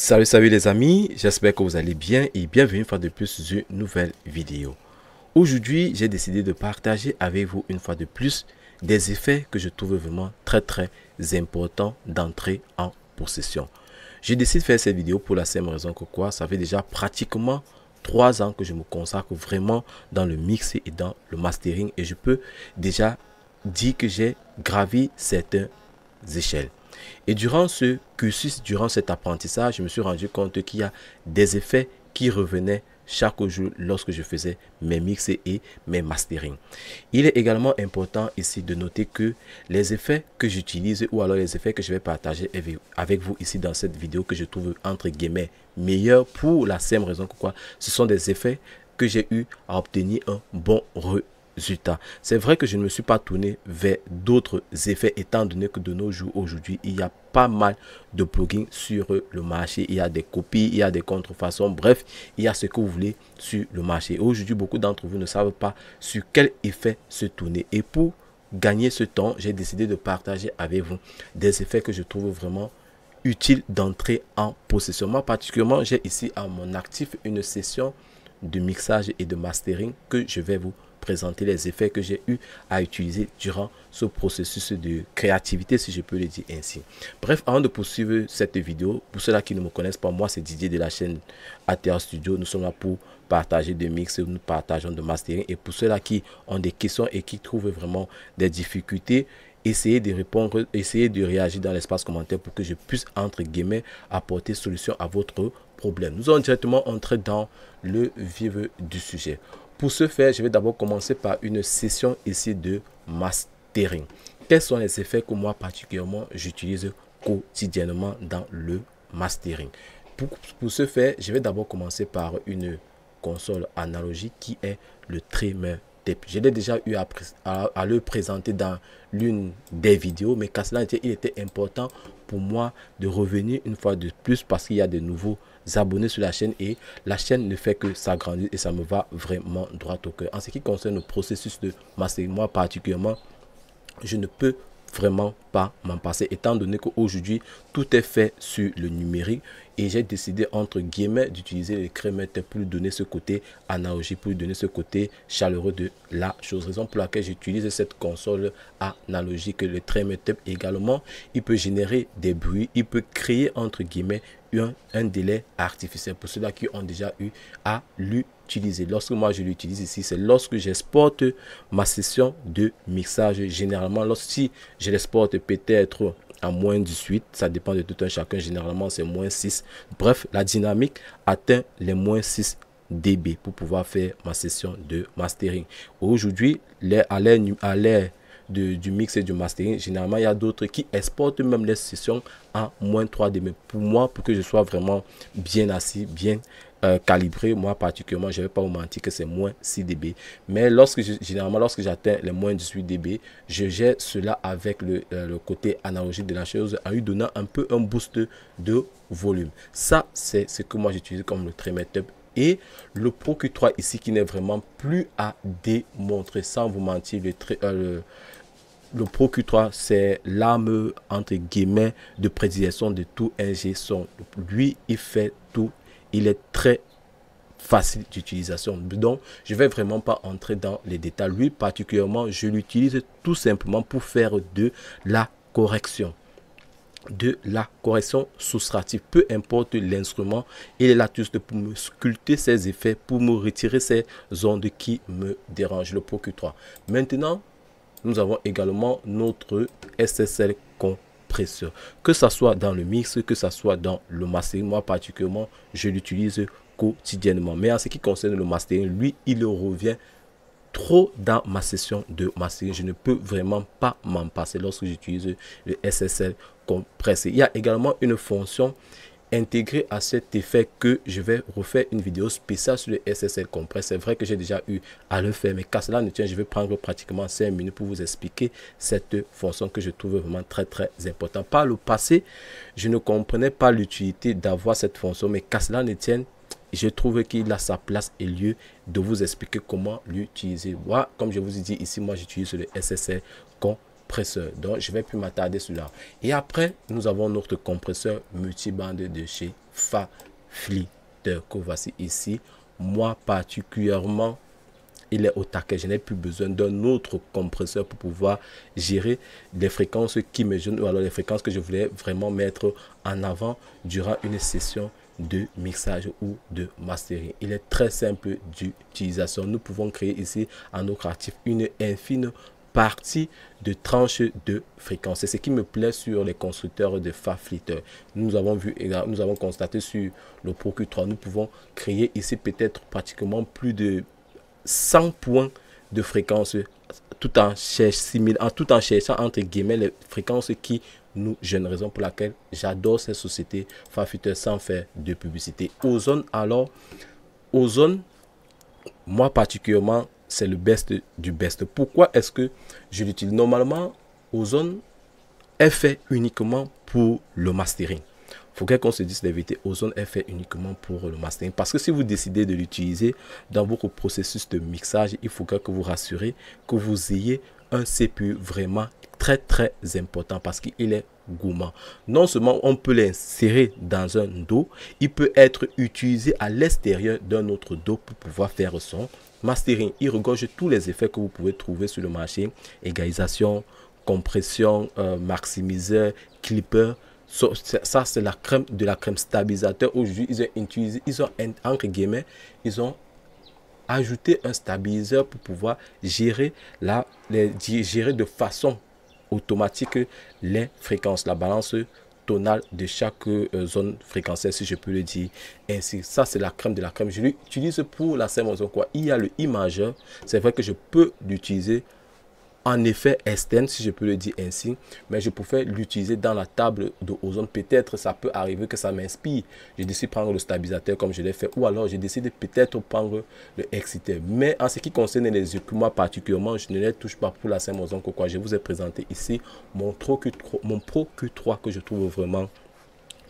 Salut, salut les amis, j'espère que vous allez bien et bienvenue une fois de plus sur une nouvelle vidéo. Aujourd'hui, j'ai décidé de partager avec vous une fois de plus des effets que je trouve vraiment très très importants d'entrer en possession. J'ai décidé de faire cette vidéo pour la même raison que quoi, ça fait déjà pratiquement trois ans que je me consacre vraiment dans le mix et dans le mastering et je peux déjà dire que j'ai gravi certaines échelles. Et durant ce cursus, durant cet apprentissage, je me suis rendu compte qu'il y a des effets qui revenaient chaque jour lorsque je faisais mes mix et mes mastering. Il est également important ici de noter que les effets que j'utilise ou alors les effets que je vais partager avec vous ici dans cette vidéo que je trouve entre guillemets meilleurs pour la même raison que quoi ce sont des effets que j'ai eu à obtenir un bon résultat c'est vrai que je ne me suis pas tourné vers d'autres effets étant donné que de nos jours aujourd'hui, il y a pas mal de plugins sur le marché. Il y a des copies, il y a des contrefaçons. Bref, il y a ce que vous voulez sur le marché. Aujourd'hui, beaucoup d'entre vous ne savent pas sur quel effet se tourner. Et pour gagner ce temps, j'ai décidé de partager avec vous des effets que je trouve vraiment utiles d'entrer en possession. Moi, particulièrement, j'ai ici à mon actif une session de mixage et de mastering que je vais vous présenter les effets que j'ai eu à utiliser durant ce processus de créativité, si je peux le dire ainsi. Bref, avant de poursuivre cette vidéo, pour ceux-là qui ne me connaissent pas, moi c'est Didier de la chaîne ATR Studio. Nous sommes là pour partager des mix, nous partageons de mastering. Et pour ceux-là qui ont des questions et qui trouvent vraiment des difficultés, essayez de répondre, essayez de réagir dans l'espace commentaire pour que je puisse, entre guillemets, apporter solution à votre problème. Nous allons directement entrer dans le vif du sujet. Pour ce faire, je vais d'abord commencer par une session ici de mastering. Quels sont les effets que moi particulièrement j'utilise quotidiennement dans le mastering pour, ce faire, je vais d'abord commencer par une console analogique qui est le Trimmer Tape. Je l'ai déjà eu à, à, le présenter dans l'une des vidéos, mais qu'à cela il était important pour moi de revenir une fois de plus parce qu'il y a de nouveaux abonner sur la chaîne et la chaîne ne fait que s'agrandir et ça me va vraiment droit au cœur. En ce qui concerne le processus de mastering, moi particulièrement, je ne peux vraiment pas m'en passer étant donné qu'aujourd'hui tout est fait sur le numérique et j'ai décidé, entre guillemets, d'utiliser le crémettes pour lui donner ce côté analogique, pour lui donner ce côté chaleureux de la chose. Raison pour laquelle j'utilise cette console analogique, le crémette également. Il peut générer des bruits, il peut créer, entre guillemets, un, un délai artificiel pour ceux-là qui ont déjà eu à l'utiliser. Lorsque moi je l'utilise ici, c'est lorsque j'exporte ma session de mixage. Généralement, lorsque si je l'exporte peut-être à moins 18. Ça dépend de tout un chacun. Généralement, c'est moins 6. Bref, la dynamique atteint les moins 6 dB pour pouvoir faire ma session de mastering. Aujourd'hui, à de du mix et du mastering, généralement, il y a d'autres qui exportent même les sessions à moins 3 dB. Pour moi, pour que je sois vraiment bien assis, bien euh, calibré, moi particulièrement, je vais pas vous mentir que c'est moins 6 dB. Mais lorsque généralement, lorsque j'atteins les moins 18 dB, je gère cela avec euh, le, côté analogique de la chose en lui donnant un peu un boost de volume. Ça, c'est ce que moi j'utilise comme le trimmer et le Pro Q3 ici qui n'est vraiment plus à démontrer. Sans vous mentir, le, euh, le, le Pro Q3 c'est l'âme entre guillemets de prédilection de tout ingé son. Lui, il fait tout il est très facile d'utilisation. Donc, je ne vais vraiment pas entrer dans les détails. Lui, particulièrement, je l'utilise tout simplement pour faire de la correction de la correction soustrative. Peu importe l'instrument, il est là juste pour me sculpter ses effets, pour me retirer ces ondes qui me dérangent, le ProQ3. Maintenant, nous avons également notre SSL con que ce soit dans le mix, que ce soit dans le mastering, moi particulièrement, je l'utilise quotidiennement. Mais en ce qui concerne le master lui, il revient trop dans ma session de mastering. Je ne peux vraiment pas m'en passer lorsque j'utilise le SSL compressé. Il y a également une fonction intégré à cet effet que je vais refaire une vidéo spéciale sur le SSL compress. C'est vrai que j'ai déjà eu à le faire, mais qu'à cela ne tient, je vais prendre pratiquement 5 minutes pour vous expliquer cette fonction que je trouve vraiment très très importante. Par le passé, je ne comprenais pas l'utilité d'avoir cette fonction, mais qu'à cela ne tienne, je trouve qu'il a sa place et lieu de vous expliquer comment l'utiliser. moi comme je vous ai dit ici, moi j'utilise le SSL compress donc, je vais plus m'attarder sur là. Et après, nous avons notre compresseur multibande de chez fafli que voici ici. Moi, particulièrement, il est au taquet. Je n'ai plus besoin d'un autre compresseur pour pouvoir gérer les fréquences qui me gênent ou alors les fréquences que je voulais vraiment mettre en avant durant une session de mixage ou de mastering. Il est très simple d'utilisation. Nous pouvons créer ici en nos créatifs une infine partie de tranches de fréquence. C'est ce qui me plaît sur les constructeurs de Faflitter. Nous avons vu, nous avons constaté sur le ProQ3, nous pouvons créer ici peut-être pratiquement plus de 100 points de fréquence tout en, en, tout en cherchant entre guillemets les fréquences qui nous une raison pour laquelle j'adore ces sociétés Fafitter sans faire de publicité. Ozone, alors, Ozone, moi particulièrement, c'est le best du best. Pourquoi est-ce que je l'utilise Normalement, Ozone est fait uniquement pour le mastering. Faut qu'on se dise la vérité, Ozone est fait uniquement pour le mastering. Parce que si vous décidez de l'utiliser dans vos processus de mixage, il faut que vous rassurez que vous ayez un CPU vraiment très très important parce qu'il est gourmand. Non seulement on peut l'insérer dans un dos, il peut être utilisé à l'extérieur d'un autre dos pour pouvoir faire son Mastering, il regorge tous les effets que vous pouvez trouver sur le marché. Égalisation, compression, euh, maximiseur, clipper. ça, c'est la crème de la crème stabilisateur. Aujourd'hui, ils ont ils ont, entre guillemets, ils ont ajouté un stabiliseur pour pouvoir gérer, la, gérer de façon automatique les fréquences, la balance tonale de chaque euh, zone fréquentielle, si je peux le dire. Ainsi, ça, c'est la crème de la crème. Je l'utilise pour la saison quoi. Il y a le I C'est vrai que je peux l'utiliser en effet externe, si je peux le dire ainsi, mais je préfère l'utiliser dans la table de ozone. Peut-être ça peut arriver que ça m'inspire. Je décide prendre le stabilisateur comme je l'ai fait, ou alors j'ai décidé peut-être prendre le exciter. Mais en ce qui concerne les moi particulièrement, je ne les touche pas pour la simple raison que quoi. Je vous ai présenté ici mon, trop mon Pro Q3 que je trouve vraiment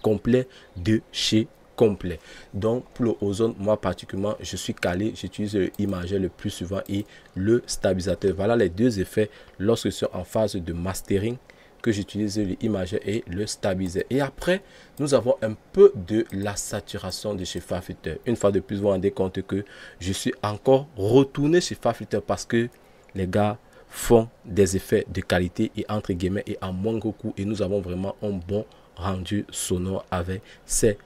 complet de chez complet. Donc, pour le ozone, moi particulièrement, je suis calé, j'utilise Imager le plus souvent et le stabilisateur. Voilà les deux effets lorsque sont en phase de mastering que j'utilise imager et le stabilisateur. Et après, nous avons un peu de la saturation de chez Filter. Une fois de plus, vous vous rendez compte que je suis encore retourné chez Filter parce que les gars font des effets de qualité et entre guillemets et à moindre coût et nous avons vraiment un bon rendu sonore avec ces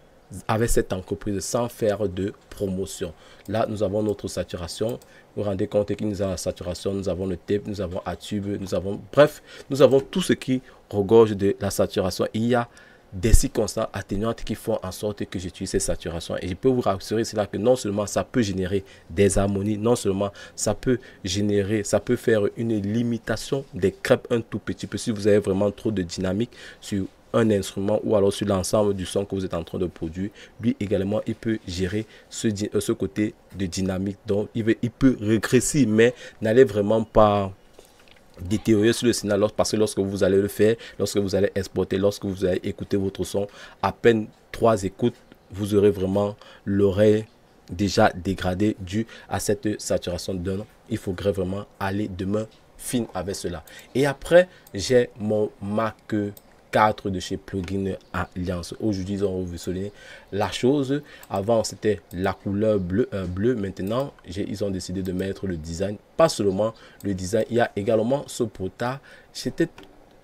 avec cette entreprise sans faire de promotion. Là, nous avons notre saturation. Vous vous rendez compte qu'il nous a la saturation, nous avons le TEP, nous avons Atube, nous avons... Bref, nous avons tout ce qui regorge de la saturation. Il y a des circonstances atténuantes qui font en sorte que j'utilise ces saturations. Et je peux vous rassurer, cela que non seulement ça peut générer des harmonies, non seulement ça peut générer, ça peut faire une limitation des crêpes un tout petit peu si vous avez vraiment trop de dynamique sur un instrument ou alors sur l'ensemble du son que vous êtes en train de produire. Lui également, il peut gérer ce, euh, ce côté de dynamique. Donc, il, veut, il peut régresser, mais n'allez vraiment pas détériorer sur le signal parce que lorsque vous allez le faire, lorsque vous allez exporter, lorsque vous allez écouter votre son, à peine trois écoutes, vous aurez vraiment l'oreille déjà dégradée dû à cette saturation d'un Il faudrait vraiment aller demain fine avec cela. Et après, j'ai mon marque euh, 4 de chez Plugin Alliance. Aujourd'hui, ils ont souligner la chose. Avant, c'était la couleur bleue, euh, bleu. Maintenant, ils ont décidé de mettre le design. Pas seulement le design, il y a également ce potard. C'était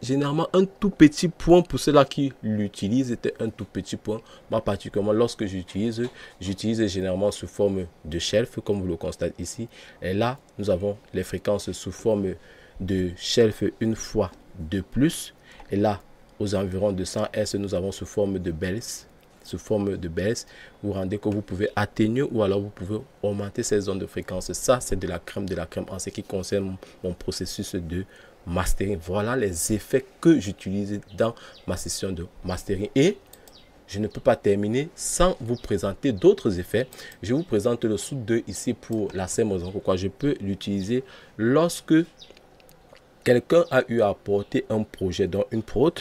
généralement un tout petit point pour ceux-là qui l'utilisent C'était un tout petit point moi particulièrement lorsque j'utilise j'utilise généralement sous forme de shelf comme vous le constatez ici et là nous avons les fréquences sous forme de shelf une fois de plus et là aux environs de 100 S, nous avons sous forme de baisse, sous forme de baisse. Vous rendez que vous pouvez atténuer ou alors vous pouvez augmenter ces zones de fréquence. Ça, c'est de la crème de la crème en ce qui concerne mon processus de mastering. Voilà les effets que j'utilise dans ma session de mastering. Et je ne peux pas terminer sans vous présenter d'autres effets. Je vous présente le sous 2 ici pour la semaine pourquoi je peux l'utiliser lorsque quelqu'un a eu à apporter un projet dans une prod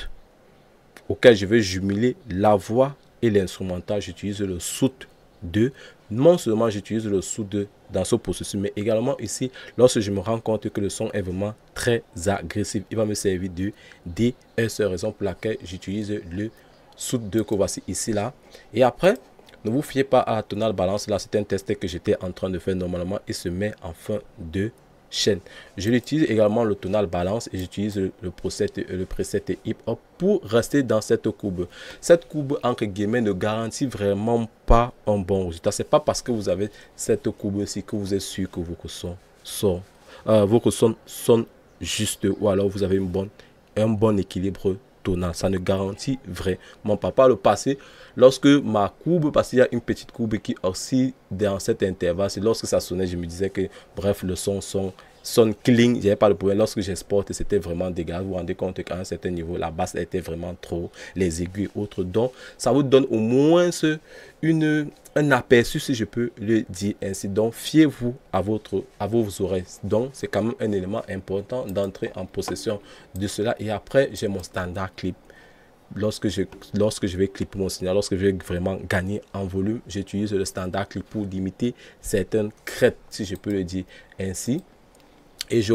auquel je vais jumeler la voix et l'instrumental. J'utilise le soute 2. Non seulement j'utilise le soute 2 dans ce processus, mais également ici, lorsque je me rends compte que le son est vraiment très agressif, il va me servir de des e raison pour laquelle j'utilise le soute 2 que voici ici là. Et après, ne vous fiez pas à la tonal balance, là c'est un test que j'étais en train de faire normalement, il se met en fin de chaîne. Je l'utilise également le tonal balance et j'utilise le, preset, le preset hip hop pour rester dans cette courbe. Cette courbe, entre guillemets, ne garantit vraiment pas un bon résultat. C'est pas parce que vous avez cette courbe si que vous êtes sûr que vos sons sont, euh, vos sont juste ou alors vous avez une bonne, un bon équilibre ça ne garantit vrai. Mon papa le passé, lorsque ma courbe, parce qu'il y a une petite courbe qui oscille dans cet intervalle, c'est lorsque ça sonnait, je me disais que, bref, le son, son sonne clean, j'avais pas le problème. Lorsque j'exporte, c'était vraiment dégueulasse. Vous vous rendez compte qu'à un certain niveau, la basse était vraiment trop, les aiguilles autres. Donc, ça vous donne au moins une, un aperçu, si je peux le dire ainsi. Donc, fiez-vous à, votre, à vos oreilles. Donc, c'est quand même un élément important d'entrer en possession de cela. Et après, j'ai mon standard clip lorsque je, lorsque je vais clipper mon signal, lorsque je vais vraiment gagner en volume, j'utilise le standard clip pour limiter certaines crêtes, si je peux le dire ainsi et je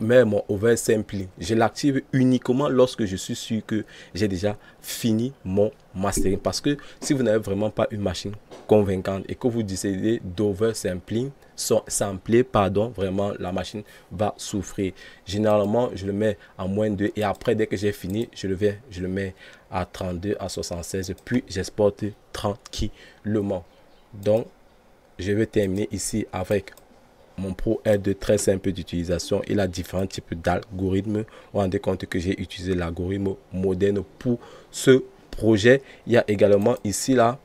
mets mon over simple. Je l'active uniquement lorsque je suis sûr que j'ai déjà fini mon mastering. Parce que si vous n'avez vraiment pas une machine convaincante et que vous décidez d'over sampling, sampler, pardon, vraiment la machine va souffrir. Généralement, je le mets à moins 2 et après, dès que j'ai fini, je le, vais, je le mets à 32, à 76, puis j'exporte tranquillement. Donc, je vais terminer ici avec mon Pro est de très simple d'utilisation. Il a différents types d'algorithmes. Vous rendez compte que j'ai utilisé l'algorithme moderne pour ce projet. Il y a également ici là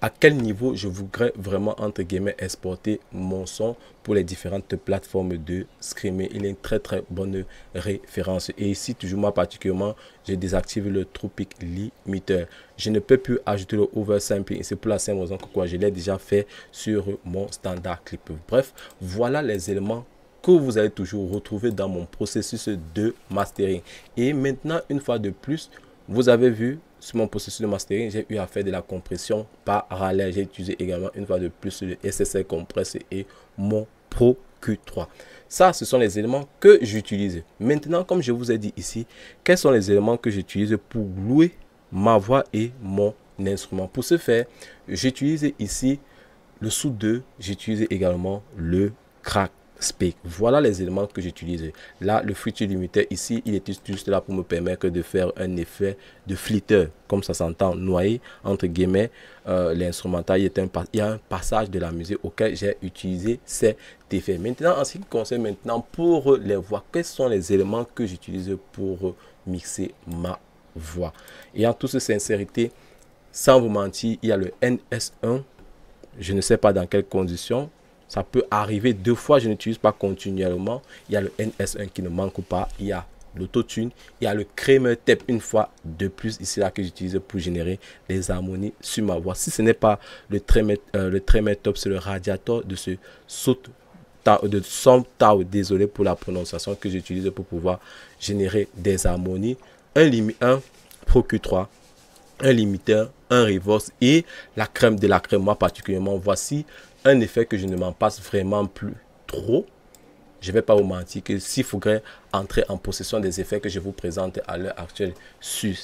à quel niveau je voudrais vraiment, entre guillemets, exporter mon son pour les différentes plateformes de streaming. Il est une très très bonne référence. Et ici, toujours moi particulièrement, j'ai désactivé le tropique Limiter. Je ne peux plus ajouter le Over et C'est pour la simple raison que quoi, je l'ai déjà fait sur mon standard clip. Bref, voilà les éléments que vous allez toujours retrouver dans mon processus de mastering. Et maintenant, une fois de plus, vous avez vu, sur mon processus de mastering, j'ai eu à faire de la compression parallèle. J'ai utilisé également une fois de plus le SSL Compress et mon Pro Q3. Ça, ce sont les éléments que j'utilise. Maintenant, comme je vous ai dit ici, quels sont les éléments que j'utilise pour louer ma voix et mon instrument Pour ce faire, j'utilise ici le sous 2, j'utilise également le crack. Speak. Voilà les éléments que j'utilise. Là, le fruit limiter ici, il est juste là pour me permettre de faire un effet de flitter, comme ça s'entend, noyer entre guillemets, euh, l'instrumental. Il, il, y a un passage de la musique auquel j'ai utilisé cet effet. Maintenant, en ce qui concerne maintenant pour les voix, quels sont les éléments que j'utilise pour mixer ma voix Et en toute sincérité, sans vous mentir, il y a le NS1. Je ne sais pas dans quelles conditions, ça peut arriver deux fois, je n'utilise pas continuellement. Il y a le NS1 qui ne manque pas. Il y a l'autotune. Il y a le crème Tape une fois de plus ici là que j'utilise pour générer les harmonies sur ma voix. Si ce n'est pas le Tremet, euh, Top, e c'est le radiateur de ce saut de désolé pour la prononciation que j'utilise pour pouvoir générer des harmonies. Un, un Pro Q3, un limiteur, un reverse et la crème de la crème. Moi particulièrement, voici un effet que je ne m'en passe vraiment plus trop. Je ne vais pas vous mentir que s'il faudrait entrer en possession des effets que je vous présente à l'heure actuelle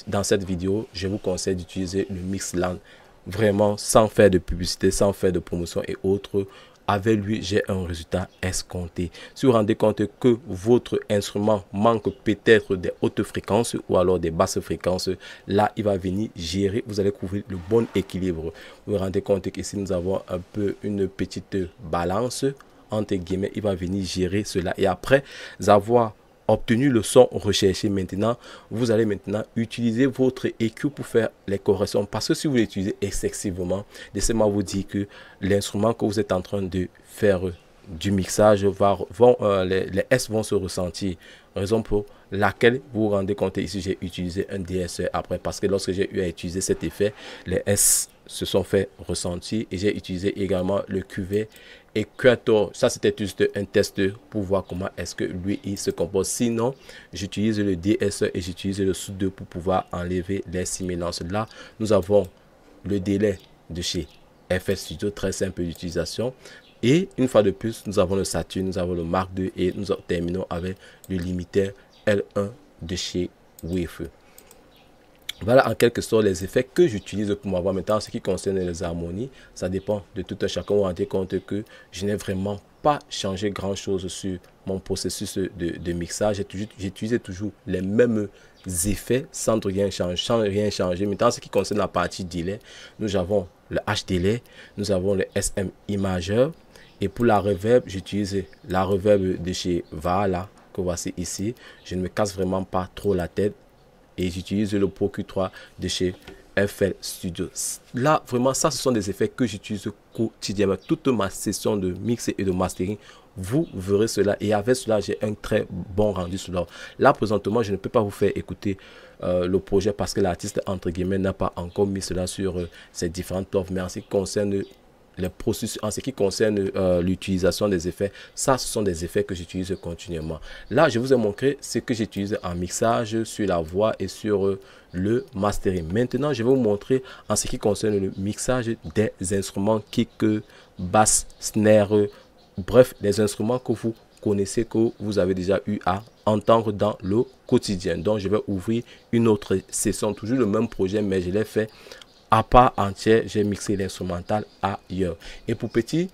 dans cette vidéo, je vous conseille d'utiliser le Mixland. Vraiment, sans faire de publicité, sans faire de promotion et autres avec lui, j'ai un résultat escompté. Si vous vous rendez compte que votre instrument manque peut-être des hautes fréquences ou alors des basses fréquences, là, il va venir gérer. Vous allez couvrir le bon équilibre. Vous vous rendez compte que si nous avons un peu une petite balance. Entre guillemets, il va venir gérer cela. Et après avoir obtenu le son recherché maintenant, vous allez maintenant utiliser votre EQ pour faire les corrections. Parce que si vous l'utilisez excessivement, laissez-moi vous dire que l'instrument que vous êtes en train de faire du mixage, va, vont, euh, les, les, S vont se ressentir. Raison pour laquelle vous vous rendez compte, ici j'ai utilisé un DSE après, parce que lorsque j'ai eu à utiliser cet effet, les S se sont fait ressentir et j'ai utilisé également le QV et Ça, c'était juste un test pour voir comment est-ce que lui, il se comporte. Sinon, j'utilise le DSE et j'utilise le sous-2 pour pouvoir enlever les similances. Là, nous avons le délai de chez FS Studio, très simple d'utilisation. Et une fois de plus, nous avons le Saturn, nous avons le Mark II et nous terminons avec le limiteur L1 de chez Wave. Voilà en quelque sorte les effets que j'utilise pour m'avoir Maintenant, ce qui concerne les harmonies, ça dépend de tout un chacun. Vous rendez compte que je n'ai vraiment pas changé grand-chose sur mon processus de, mixage. J'utilisais toujours les mêmes effets sans rien changer. rien changer. Maintenant, ce qui concerne la partie delay, nous avons le H-delay, nous avons le SMI majeur. Et pour la reverb, j'utilise la reverb de chez Vala que voici ici. Je ne me casse vraiment pas trop la tête et j'utilise le Pro Q3 de chez FL Studio. Là, vraiment, ça, ce sont des effets que j'utilise quotidiennement. Toute ma session de mix et de mastering, vous verrez cela. Et avec cela, j'ai un très bon rendu sonore. Là, présentement, je ne peux pas vous faire écouter euh, le projet parce que l'artiste, entre guillemets, n'a pas encore mis cela sur euh, ses différentes offres. Mais en ce qui concerne les processus, en ce qui concerne euh, l'utilisation des effets, ça, ce sont des effets que j'utilise continuellement. Là, je vous ai montré ce que j'utilise en mixage sur la voix et sur euh, le mastering. Maintenant, je vais vous montrer en ce qui concerne le mixage des instruments kick, basse, snare, bref, des instruments que vous connaissez, que vous avez déjà eu à entendre dans le quotidien. Donc, je vais ouvrir une autre session, toujours le même projet, mais je l'ai fait à part entière, j'ai mixé l'instrumental ailleurs. Et pour petit,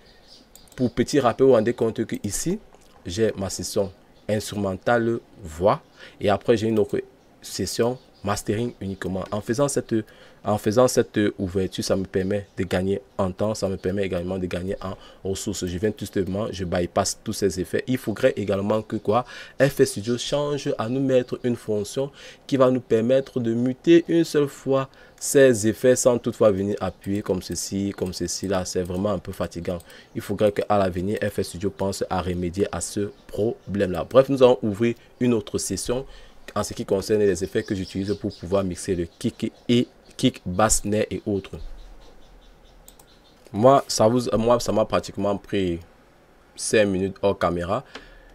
pour petit rappel, vous vous rendez compte que ici, j'ai ma session instrumentale voix et après j'ai une autre session mastering uniquement. En faisant cette en faisant cette ouverture, ça me permet de gagner en temps, ça me permet également de gagner en ressources. Je viens justement simplement, je bypass tous ces effets. Il faudrait également que quoi FS Studio change à nous mettre une fonction qui va nous permettre de muter une seule fois ces effets sans toutefois venir appuyer comme ceci, comme ceci là, c'est vraiment un peu fatigant. Il faudrait qu'à l'avenir, FS Studio pense à remédier à ce problème-là. Bref, nous allons ouvrir une autre session en ce qui concerne les effets que j'utilise pour pouvoir mixer le kick et kick, et autres. Moi, ça vous, moi, ça m'a pratiquement pris 5 minutes hors caméra.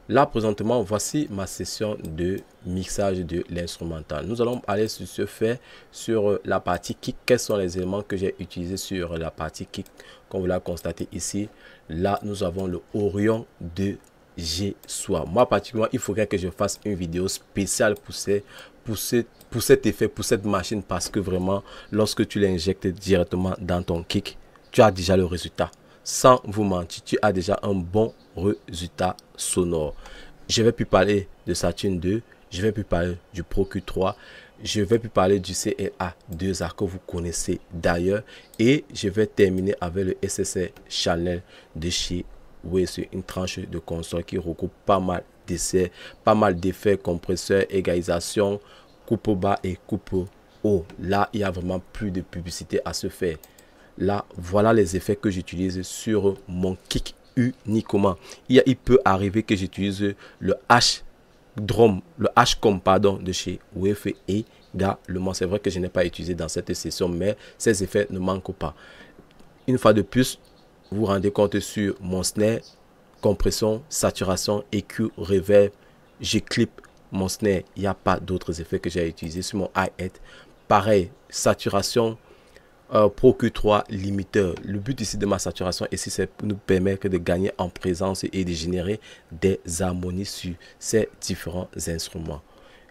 Là, présentement, voici ma session de mixage de l'instrumental. Nous allons aller sur ce fait sur euh, la partie kick. Quels sont les éléments que j'ai utilisés sur euh, la partie kick Comme vous l'avez constaté ici, là, nous avons le Orion de G soit. Moi, particulièrement, il faudrait que je fasse une vidéo spéciale pour, pour, pour cet effet, pour cette machine, parce que vraiment, lorsque tu l'injectes directement dans ton kick, tu as déjà le résultat sans vous mentir, tu as déjà un bon résultat sonore. Je vais plus parler de Saturn 2, je vais plus parler du q 3 je vais plus parler du CLA2A que vous connaissez d'ailleurs et je vais terminer avec le SSR Channel de chez C'est une tranche de console qui regroupe pas mal d'essais, pas mal d'effets, compresseurs, égalisation, coupe bas et coupe haut. Là, il n'y a vraiment plus de publicité à se faire là, voilà les effets que j'utilise sur mon kick uniquement. Il, il peut arriver que j'utilise le H drum, le H-com, pardon, de chez Wave également. C'est vrai que je n'ai pas utilisé dans cette session, mais ces effets ne manquent pas. Une fois de plus, vous vous rendez compte sur mon snare, compression, saturation, EQ, reverb, je mon snare. Il n'y a pas d'autres effets que j'ai utilisé sur mon hi-hat. Pareil, saturation, euh, Pro-Q3 limiteur. Le but ici de ma saturation, ici, c'est de nous permettre de gagner en présence et de générer des harmonies sur ces différents instruments.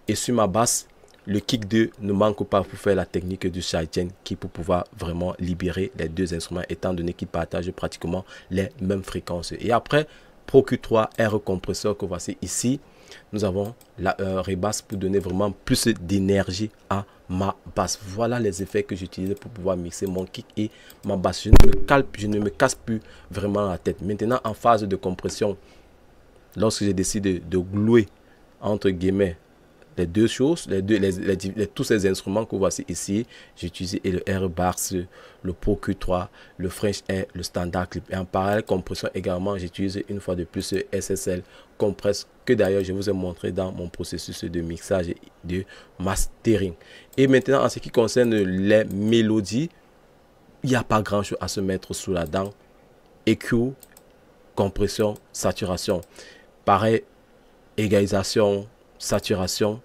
Et sur ma basse, le kick 2 ne manque pas pour faire la technique du sidechain qui pour pouvoir vraiment libérer les deux instruments étant donné qu'ils partagent pratiquement les mêmes fréquences. Et après, Pro-Q3 R compresseur que voici ici. Nous avons la euh, pour donner vraiment plus d'énergie à ma basse. Voilà les effets que j'utilisais pour pouvoir mixer mon kick et ma basse. Je ne me je ne me casse plus vraiment la tête. Maintenant, en phase de compression, lorsque j'ai décidé de glouer, entre guillemets, les deux choses, les deux, les, tous ces instruments que voici ici, j'utilise et le R bars, le Pro Q3, le French Air, le Standard Clip. Et en parallèle, compression également, j'utilise une fois de plus le SSL Compress que d'ailleurs je vous ai montré dans mon processus de mixage et de mastering. Et maintenant, en ce qui concerne les mélodies, il n'y a pas grand chose à se mettre sous la dent. EQ, compression, saturation. Pareil, égalisation, saturation.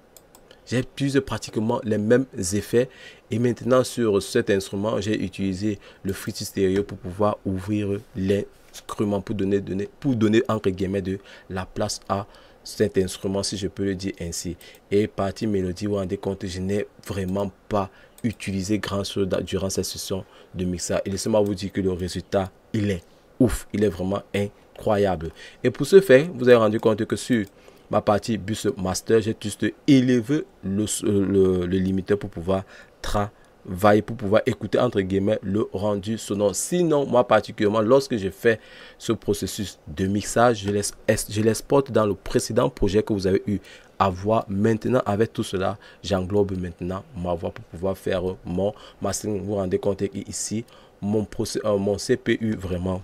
J'ai de pratiquement les mêmes effets. Et maintenant, sur cet instrument, j'ai utilisé le fruit stéréo pour pouvoir ouvrir l'instrument, pour donner, donner, pour donner, entre guillemets, de la place à cet instrument, si je peux le dire ainsi. Et partie mélodie, vous rendez compte, je n'ai vraiment pas utilisé grand chose durant cette session de mixage. Et laissez-moi vous dire que le résultat, il est ouf, il est vraiment incroyable. Et pour ce faire, vous avez rendu compte que sur ma partie bus master, j'ai juste élevé le, le, limiteur pour pouvoir travailler, pour pouvoir écouter entre guillemets le rendu sonore. Sinon, moi particulièrement, lorsque je fais ce processus de mixage, je laisse, je l'exporte dans le précédent projet que vous avez eu à voir. Maintenant, avec tout cela, j'englobe maintenant ma voix pour pouvoir faire mon mastering. Vous vous rendez compte ici, mon, procès, euh, mon CPU vraiment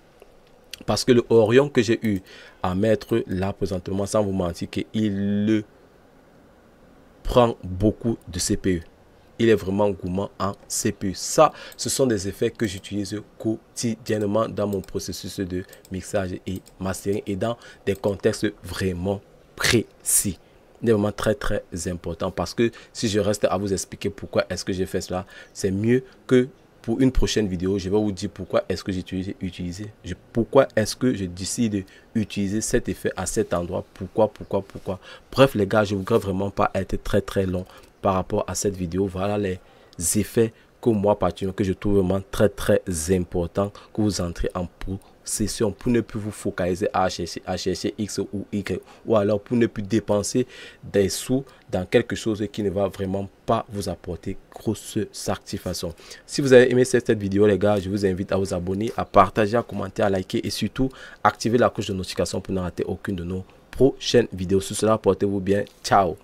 parce que le Orion que j'ai eu à mettre là présentement, sans vous mentir, il le prend beaucoup de CPU. E. Il est vraiment gourmand en CPU. E. Ça, ce sont des effets que j'utilise quotidiennement dans mon processus de mixage et mastering et dans des contextes vraiment précis est vraiment très très important parce que si je reste à vous expliquer pourquoi est-ce que j'ai fait cela, c'est mieux que pour une prochaine vidéo, je vais vous dire pourquoi est-ce que j'ai utilisé, pourquoi est-ce que je décide d'utiliser cet effet à cet endroit, pourquoi, pourquoi, pourquoi. Bref les gars, je ne voudrais vraiment pas être très très long par rapport à cette vidéo. Voilà les effets que moi particulièrement, que je trouve vraiment très très important que vous entrez en, session pour ne plus vous focaliser à chercher, à chercher X ou Y, ou alors pour ne plus dépenser des sous dans quelque chose qui ne va vraiment pas vous apporter grosse satisfaction. Si vous avez aimé cette, vidéo, les gars, je vous invite à vous abonner, à partager, à commenter, à liker et surtout activer la cloche de notification pour ne rater aucune de nos prochaines vidéos. Sur cela, portez-vous bien. Ciao